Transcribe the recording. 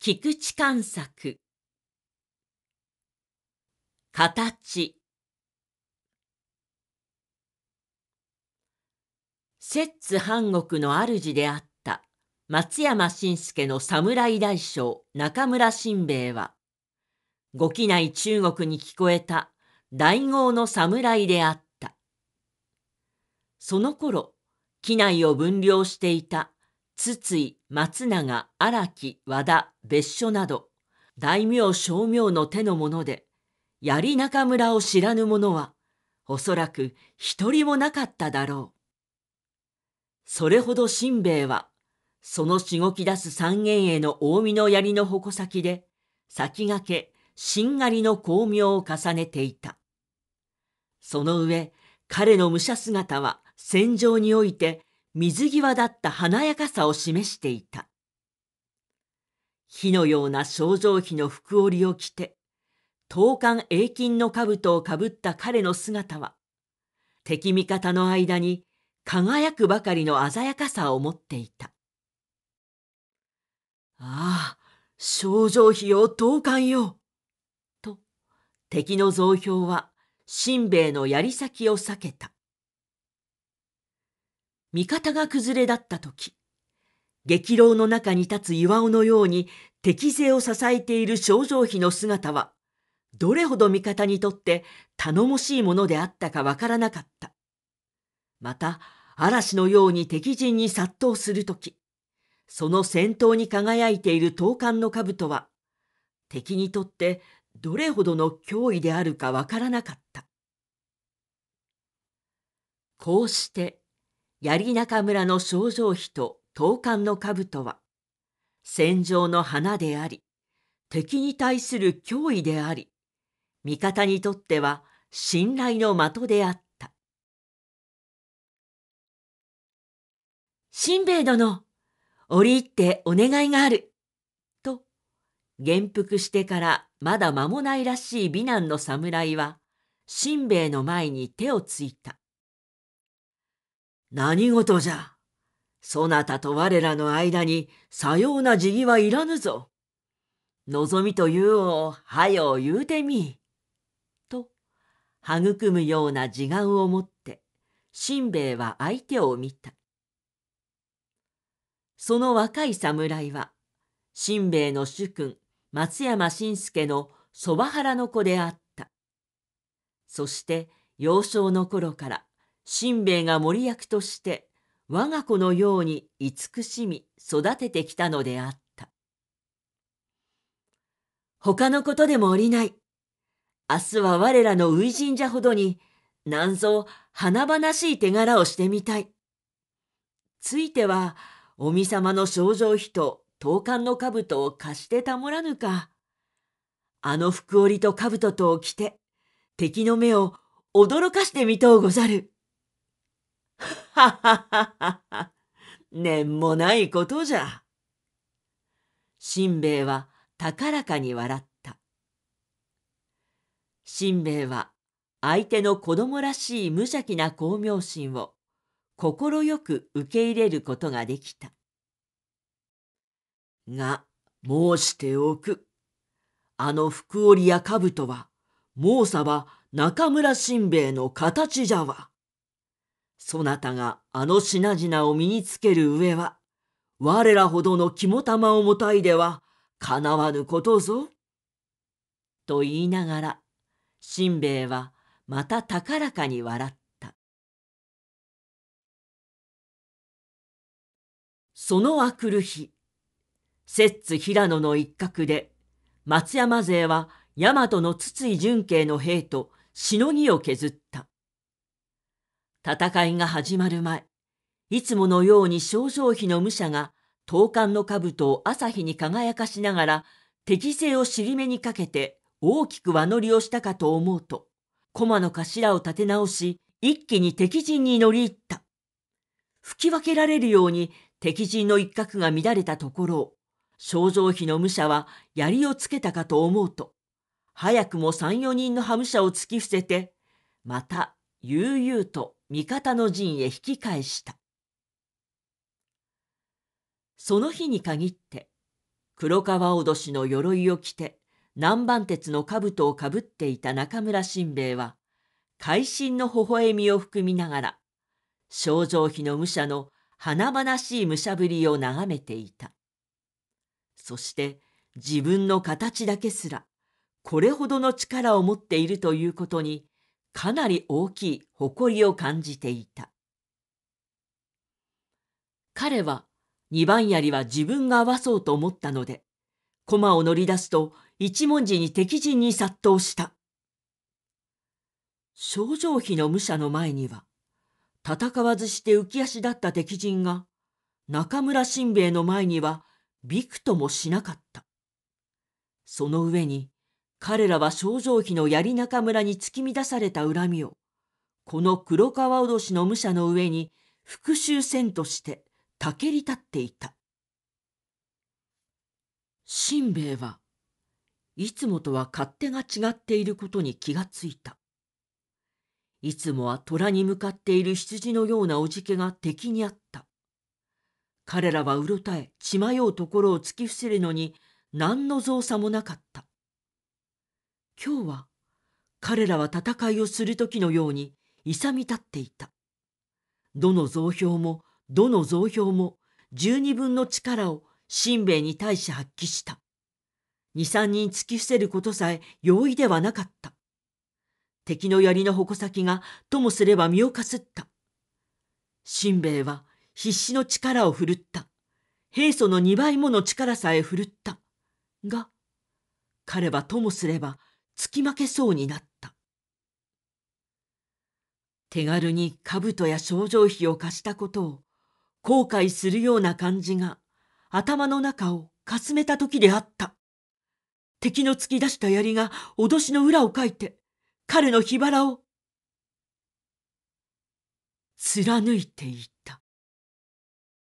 菊池観作形摂津藩国の主であった松山信介の侍大将中村新兵衛は、ご機内中国に聞こえた大号の侍であった。その頃、機内を分量していた筒井、松永、荒木、和田、別所など、大名小名の手のもので、槍中村を知らぬ者は、おそらく一人もなかっただろう。それほど新兵衛は、そのしごき出す三軒への大見の槍の矛先で、先駆け、新狩りの巧妙を重ねていた。その上、彼の武者姿は戦場において水際だった華やかさを示していた。火のような肖状費の服織を着て、東韓永金の兜をかぶった彼の姿は、敵味方の間に輝くばかりの鮮やかさを持っていた。ああ、肖状費を東韓よと、敵の増票は、んべ衛の槍先を避けた。味方が崩れだった時、激浪の中に立つ岩尾のように敵勢を支えている少女妃の姿は、どれほど味方にとって頼もしいものであったかわからなかった。また、嵐のように敵陣に殺到するとき、その先頭に輝いている闘艦の兜は、敵にとってどれほどの脅威であるかわからなかった。こうして槍中村の症状碑と刀冠の兜は、戦場の花であり、敵に対する脅威であり、味方にとっては信頼の的であった。ん兵衛殿、折り入ってお願いがある。と、元服してからまだ間もないらしい美男の侍は、ん兵衛の前に手をついた。何事じゃ。そなたと我らの間にさような辞儀はいらぬぞ。望みというをはよう言うてみ。と、育むような自願を持って、しんべヱは相手を見た。その若い侍は、しんべヱの主君、松山信介の蕎麦原の子であった。そして、幼少の頃から、しんべヱが森役として我が子のように慈しみ育ててきたのであった。他のことでも降りない。明日は我らの初神社ほどに、何ぞ華々しい手柄をしてみたい。ついては、おみさまの症状費と当館の兜を貸してたもらぬか。あの福織と兜とを着て、敵の目を驚かしてみとうござる。ははは念もないことじゃ。しんべヱは高らかに笑った。しんべヱは相手の子供らしい無邪気な巧妙心を快く受け入れることができた。が、申しておく。あの福織や兜は、猛者は中村新兵衛の形じゃわ。そなたがあの品々を身につける上は、我らほどの肝玉をもたいでは、かなわぬことぞ。と言いながら、しんべヱはまた高らかに笑った。そのあくる日、摂津平野の一角で、松山勢は大和の筒井純慶の兵としのぎを削った。戦いが始まる前、いつものように少女妃の武者が、闘艦の兜を朝日に輝かしながら、敵勢を尻目にかけて大きく輪乗りをしたかと思うと、駒の頭を立て直し、一気に敵陣に乗り入った。吹き分けられるように敵陣の一角が乱れたところを、女像妃の武者は槍をつけたかと思うと、早くも三四人の羽武者を突き伏せて、また悠々と味方の陣へ引き返した。その日に限って、黒川おどしの鎧を着て、南蛮鉄の兜をかぶっていた中村新兵衛は、会心の微笑みを含みながら、症状費の武者の華々しい武者ぶりを眺めていた。そして、自分の形だけすら、これほどの力を持っているということに、かなり大きい誇りを感じていた。彼は二番槍は自分が合わそうと思ったので、駒を乗り出すと一文字に敵陣に殺到した。少女妃の武者の前には、戦わずして浮き足だった敵陣が、中村新兵衛の前にはびくともしなかった。その上に、彼らは肖像妃の槍中村に突き乱された恨みを、この黒川おどしの武者の上に復讐戦としてたけり立っていた。新兵衛はいつもとは勝手が違っていることに気がついた。いつもは虎に向かっている羊のようなおじけが敵にあった。彼らはうろたえ、血迷うところを突き伏せるのに何の造作もなかった。今日は彼らは戦いをする時のように勇み立っていた。どの増票もどの増票も十二分の力をしんべヱに対し発揮した。二三人突き伏せることさえ容易ではなかった。敵の槍の矛先がともすれば身をかすった。しんべヱは必死の力を振るった。平素の二倍もの力さえ振るった。が、彼はともすればつきまけそうになった。手軽に兜や症状費を貸したことを後悔するような感じが頭の中をかすめた時であった。敵の突き出した槍が脅しの裏をかいて彼の火腹を貫いていた。